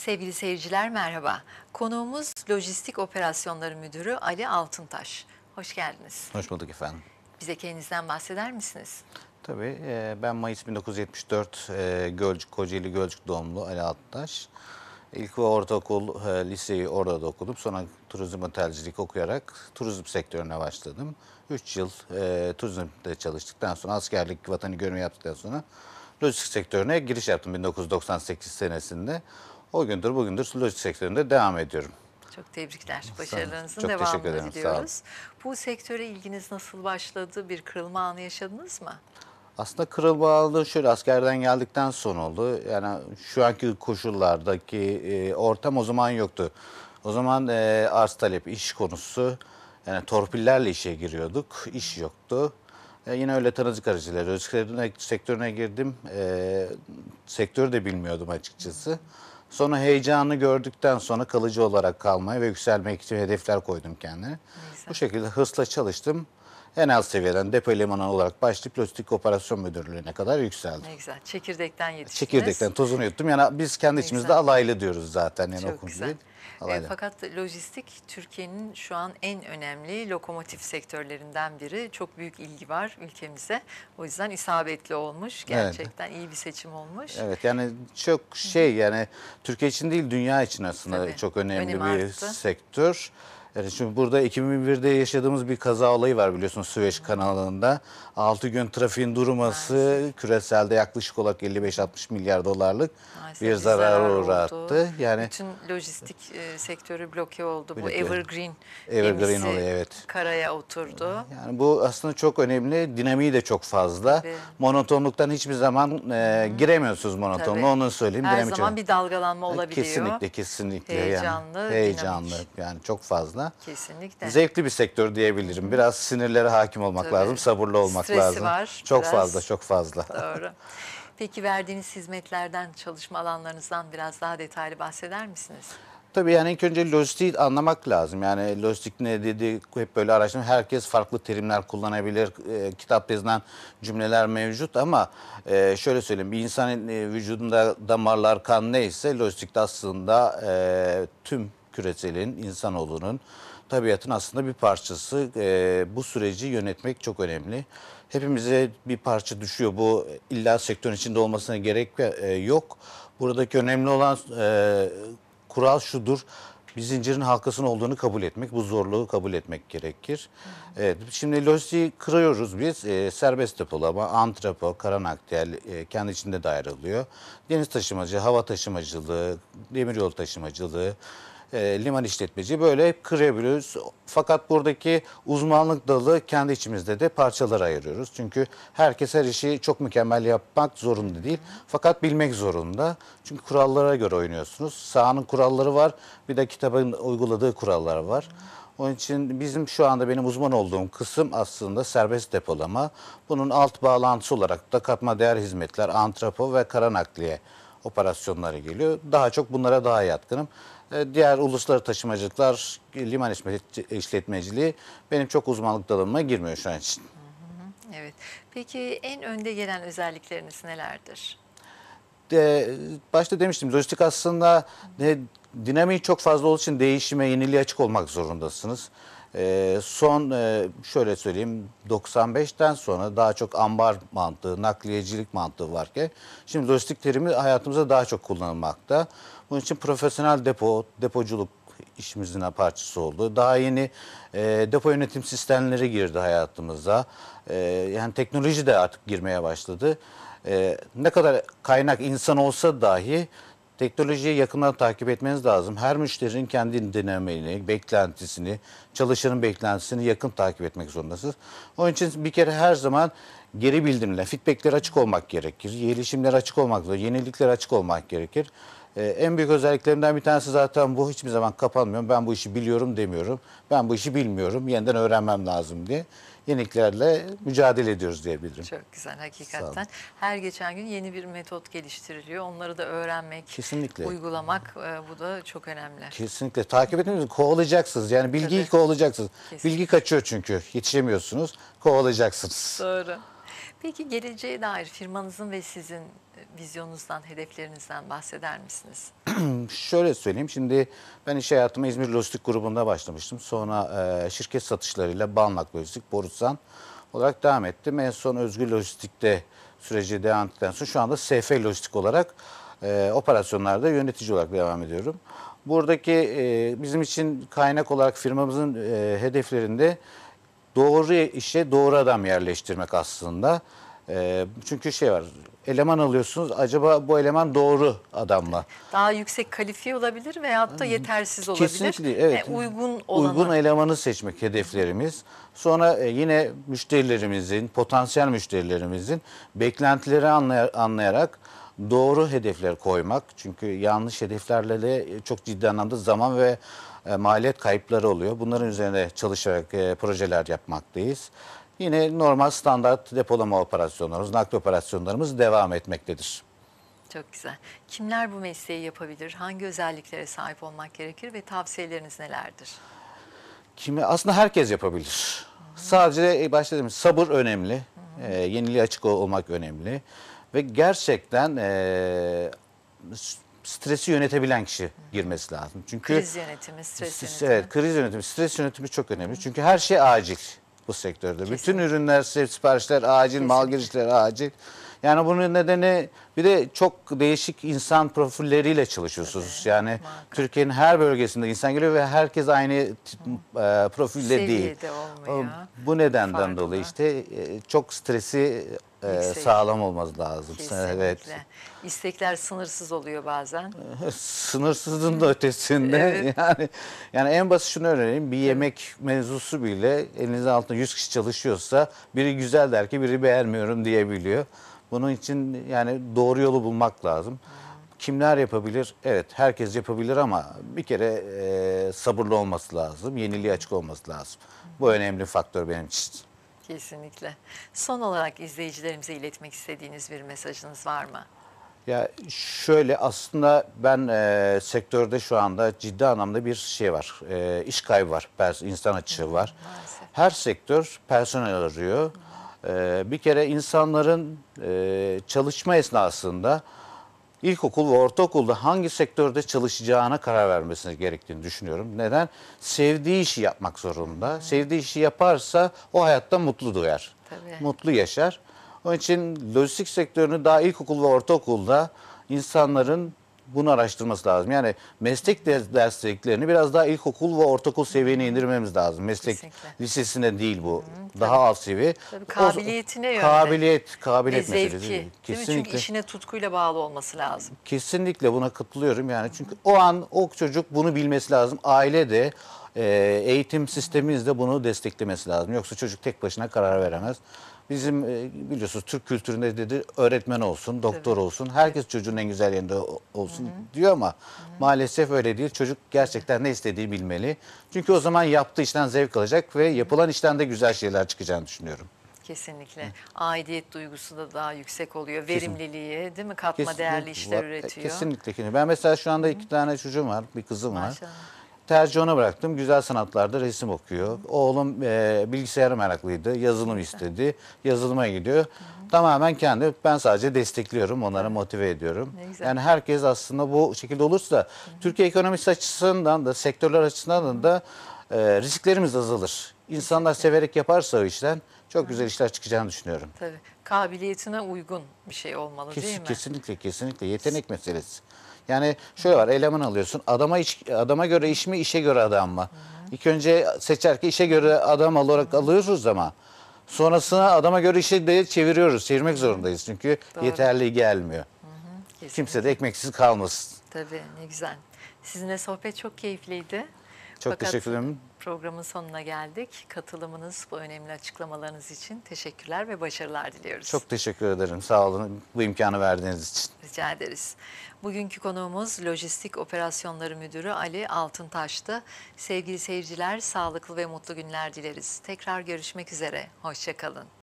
Sevgili seyirciler merhaba. Konuğumuz Lojistik Operasyonları Müdürü Ali Altıntaş. Hoş geldiniz. Hoş bulduk efendim. Bize kendinizden bahseder misiniz? Tabii. E, ben Mayıs 1974 e, Gölcük, Kocaeli Gölcük doğumlu Ali Altıntaş. İlk ve ortaokul e, liseyi orada okudum. Sonra turizm otelcilik okuyarak turizm sektörüne başladım. 3 yıl turizmde çalıştıktan sonra askerlik vatanı görme yaptıktan sonra lojistik sektörüne giriş yaptım 1998 senesinde. O gündür bugündür lojistik sektöründe devam ediyorum. Çok tebrikler. Başarılarınızın Çok devamını ederim, diliyoruz. Bu sektöre ilginiz nasıl başladı? Bir kırılma anı yaşadınız mı? Aslında kırılma anı şöyle askerden geldikten sonra oldu. Yani şu anki koşullardaki e, ortam o zaman yoktu. O zaman e, arz talep iş konusu. Yani torpillerle işe giriyorduk. İş yoktu. E, yine öyle tanıcık aracıları sektörüne, sektörüne girdim. E, sektörü de bilmiyordum açıkçası. Hı. Sonra heyecanını gördükten sonra kalıcı olarak kalmaya ve yükselmek için hedefler koydum kendime. Bu şekilde hırsla çalıştım en alt seviyeden depo elemanı olarak başlayıp lojistik operasyon müdürlüğüne kadar yükseldi. Ne güzel. Çekirdekten yetiştiniz. Çekirdekten tozunu yuttum. Yani biz kendi ne içimizde güzel. alaylı diyoruz zaten. Yani Çok güzel. Değil. E, fakat lojistik Türkiye'nin şu an en önemli lokomotif sektörlerinden biri. Çok büyük ilgi var ülkemize. O yüzden isabetli olmuş. Gerçekten evet. iyi bir seçim olmuş. Evet yani çok şey yani Türkiye için değil dünya için aslında Tabii. çok önemli bir arttı. sektör. Evet, şimdi burada 2001'de yaşadığımız bir kaza olayı var biliyorsunuz Süveyş kanalında. 6 gün trafiğin durması Maalesef. küreselde yaklaşık olarak 55-60 milyar dolarlık Maalesef bir zarar, zarar uğrattı. Yani bütün lojistik e, sektörü bloke oldu. Bu Evergreen Evergreen olayı evet. Karaya oturdu. Yani bu aslında çok önemli. Dinamiği de çok fazla. Tabii. Monotonluktan hiçbir zaman e, giremiyorsunuz monotonluğa. Onu söyleyeyim. Her Dinamik zaman çok... bir dalgalanma olabiliyor. Kesinlikle kesinlikle. Heyecanlı. Yani, heyecanlı. Dinamik. Yani çok fazla aslında. Kesinlikle. Zevkli bir sektör diyebilirim. Biraz sinirlere hakim olmak Tabii. lazım, sabırlı olmak Stresi lazım. var. Çok biraz. fazla, çok fazla. Doğru. Peki verdiğiniz hizmetlerden, çalışma alanlarınızdan biraz daha detaylı bahseder misiniz? Tabii yani ilk önce lojistiği anlamak lazım. Yani lojistik ne dedi hep böyle araştırma. Herkes farklı terimler kullanabilir. E, kitap yazılan cümleler mevcut ama e, şöyle söyleyeyim. Bir insanın e, vücudunda damarlar, kan neyse lojistikte aslında e, tüm küreselin, insanoğlunun tabiatın aslında bir parçası. E, bu süreci yönetmek çok önemli. Hepimize bir parça düşüyor. Bu illa sektörün içinde olmasına gerek e, yok. Buradaki önemli olan e, kural şudur. Bir zincirin halkasının olduğunu kabul etmek, bu zorluğu kabul etmek gerekir. Evet, şimdi lojistiği kırıyoruz biz. E, serbest depolama, antrepo, karanaktel e, kendi içinde de ayrılıyor. Deniz taşımacı, hava taşımacılığı, demiryolu taşımacılığı, e, liman işletmeci böyle hep kırabiliyoruz. Fakat buradaki uzmanlık dalı kendi içimizde de parçalar ayırıyoruz. Çünkü herkes her işi çok mükemmel yapmak zorunda değil. Fakat bilmek zorunda. Çünkü kurallara göre oynuyorsunuz. Sahanın kuralları var. Bir de kitabın uyguladığı kurallar var. Onun için bizim şu anda benim uzman olduğum kısım aslında serbest depolama. Bunun alt bağlantısı olarak da katma değer hizmetler, antrapo ve kara nakliye operasyonları geliyor. Daha çok bunlara daha yatkınım. E, diğer uluslararası taşımacılıklar, liman işletmeciliği benim çok uzmanlık dalıma girmiyor şu an için. Evet. Peki en önde gelen özellikleriniz nelerdir? De, başta demiştim lojistik aslında dinamiği çok fazla olduğu için değişime, yeniliğe açık olmak zorundasınız. Hı ee, son e, şöyle söyleyeyim 95'ten sonra daha çok ambar mantığı, nakliyecilik mantığı var ki şimdi lojistik terimi hayatımıza daha çok kullanılmakta. Bunun için profesyonel depo, depoculuk işimizin parçası oldu. Daha yeni e, depo yönetim sistemleri girdi hayatımıza. E, yani teknoloji de artık girmeye başladı. E, ne kadar kaynak insan olsa dahi Teknolojiyi yakından takip etmeniz lazım. Her müşterinin kendi dinamiğini, beklentisini, çalışanın beklentisini yakın takip etmek zorundasınız. Onun için bir kere her zaman geri bildirimle, feedbackler açık olmak gerekir. Gelişimler açık olmak zorunda, yenilikler açık olmak gerekir. Ee, en büyük özelliklerimden bir tanesi zaten bu hiçbir zaman kapanmıyor. Ben bu işi biliyorum demiyorum. Ben bu işi bilmiyorum. Yeniden öğrenmem lazım diye yeniliklerle mücadele ediyoruz diyebilirim. Çok güzel hakikaten. Her geçen gün yeni bir metot geliştiriliyor. Onları da öğrenmek, Kesinlikle. uygulamak e, bu da çok önemli. Kesinlikle. Takip etmeniz kovalayacaksınız. Yani bilgiyi Tabii. kovalayacaksınız. Kesinlikle. Bilgi kaçıyor çünkü. Yetişemiyorsunuz. Kovalayacaksınız. Doğru. Peki geleceğe dair firmanızın ve sizin e, vizyonunuzdan, hedeflerinizden bahseder misiniz? Şöyle söyleyeyim. Şimdi ben iş hayatıma İzmir Lojistik Grubu'nda başlamıştım. Sonra e, şirket satışlarıyla Banlak Lojistik, Borusan olarak devam ettim. En son Özgür Lojistik'te süreci devam ettikten sonra şu anda SF Lojistik olarak e, operasyonlarda yönetici olarak devam ediyorum. Buradaki e, bizim için kaynak olarak firmamızın e, hedeflerinde doğru işe doğru adam yerleştirmek aslında. Ee, çünkü şey var eleman alıyorsunuz acaba bu eleman doğru adam mı? Daha yüksek kalifiye olabilir veyahut da yetersiz olabilir. Kesinlikle evet. E, uygun olanı. Uygun elemanı seçmek hedeflerimiz. Sonra e, yine müşterilerimizin, potansiyel müşterilerimizin beklentileri anlayarak doğru hedefler koymak. Çünkü yanlış hedeflerle de e, çok ciddi anlamda zaman ve e, maliyet kayıpları oluyor. Bunların üzerine çalışarak e, projeler yapmaktayız. Yine normal standart depolama operasyonlarımız, nakli operasyonlarımız devam etmektedir. Çok güzel. Kimler bu mesleği yapabilir? Hangi özelliklere sahip olmak gerekir ve tavsiyeleriniz nelerdir? Kimi aslında herkes yapabilir. Hı -hı. Sadece başta dedim sabır önemli. Hı -hı. E, yeniliğe açık olmak önemli ve gerçekten e, stresi yönetebilen kişi girmesi lazım. Çünkü kriz yönetimi, stres yönetimi. Evet, kriz yönetimi, stres yönetimi çok önemli. Hı. Çünkü her şey acil bu sektörde. Kesinlikle. Bütün ürünler, siparişler acil, Kesinlikle. mal girişleri acil. Yani bunun nedeni bir de çok değişik insan profilleriyle çalışıyorsunuz. Evet, yani Türkiye'nin her bölgesinde insan geliyor ve herkes aynı e, profilde Seviyede değil. Olmuyor. Bu nedenden Farklı. dolayı işte e, çok stresi e, sağlam olması lazım. Kesinlikle. Evet. İstekler sınırsız oluyor bazen. Sınırsızın da ötesinde. Evet. Yani yani en basit şunu öğreneyim. Bir yemek mevzusu bile elinizin altında 100 kişi çalışıyorsa biri güzel der ki biri beğenmiyorum diyebiliyor. Bunun için yani doğru yolu bulmak lazım. Kimler yapabilir? Evet herkes yapabilir ama bir kere e, sabırlı olması lazım. Yeniliğe açık olması lazım. Bu önemli faktör benim için. Kesinlikle. Son olarak izleyicilerimize iletmek istediğiniz bir mesajınız var mı? Ya şöyle aslında ben e, sektörde şu anda ciddi anlamda bir şey var. E, iş kaybı var, pers, insan açığı var. Maalesef. Her sektör personel arıyor. Hı. Ee, bir kere insanların e, çalışma esnasında ilkokul ve ortaokulda hangi sektörde çalışacağına karar vermesini gerektiğini düşünüyorum. Neden? Sevdiği işi yapmak zorunda. Hmm. Sevdiği işi yaparsa o hayatta mutlu duyar. Tabii. Mutlu yaşar. Onun için lojistik sektörünü daha ilkokul ve ortaokulda insanların bunu araştırması lazım. Yani meslek dersliklerini biraz daha ilkokul ve ortaokul seviyene indirmemiz lazım. Meslek Kesinlikle. lisesinde değil bu. Hı, daha tabii. alt seviye. Tabii, kabiliyetine yönelik. Kabiliyet, kabiliyet e, meselesi. Zevki. Kesinlikle. Çünkü işine tutkuyla bağlı olması lazım. Kesinlikle buna katılıyorum. Yani çünkü o an o çocuk bunu bilmesi lazım. Aile de e, eğitim sistemimiz de bunu desteklemesi lazım. Yoksa çocuk tek başına karar veremez. Bizim e, biliyorsunuz Türk kültüründe dedi öğretmen olsun, doktor Tabii. olsun, herkes çocuğun en güzel yerinde olsun Hı -hı. diyor ama Hı -hı. maalesef öyle değil. Çocuk gerçekten ne istediği bilmeli. Çünkü o zaman yaptığı işten zevk alacak ve yapılan işten de güzel şeyler çıkacağını düşünüyorum. Kesinlikle. Hı. Aidiyet duygusu da daha yüksek oluyor. Verimliliği değil mi? Katma kesinlikle. değerli işler e, üretiyor. Kesinlikle. Ben mesela şu anda iki tane çocuğum var, bir kızım var tercih ona bıraktım. Güzel sanatlarda resim okuyor. Oğlum e, bilgisayara meraklıydı. Yazılım istedi. Yazılıma gidiyor. Tamamen kendi ben sadece destekliyorum. Onları motive ediyorum. Yani herkes aslında bu şekilde olursa Hı -hı. Türkiye ekonomisi açısından da sektörler açısından da e, risklerimiz azalır. İnsanlar severek yaparsa o işten çok güzel işler çıkacağını düşünüyorum. Tabii. Kabiliyetine uygun bir şey olmalı Kesin, değil mi? Kesinlikle kesinlikle yetenek meselesi. Yani şöyle var eleman alıyorsun. Adama iş, adama göre iş mi işe göre adam mı? İlk önce seçerken işe göre adam olarak alıyoruz ama sonrasına adama göre işi de çeviriyoruz. Çevirmek zorundayız çünkü Doğru. yeterli gelmiyor. Kesinlikle. Kimse de ekmeksiz kalmasın. Tabii ne güzel. Sizinle sohbet çok keyifliydi. Çok Fakat teşekkür ederim. Programın sonuna geldik. Katılımınız, bu önemli açıklamalarınız için teşekkürler ve başarılar diliyoruz. Çok teşekkür ederim. Sağ olun bu imkanı verdiğiniz için. Rica ederiz. Bugünkü konuğumuz Lojistik Operasyonları Müdürü Ali Altıntaş'tı. Sevgili seyirciler sağlıklı ve mutlu günler dileriz. Tekrar görüşmek üzere. Hoşçakalın.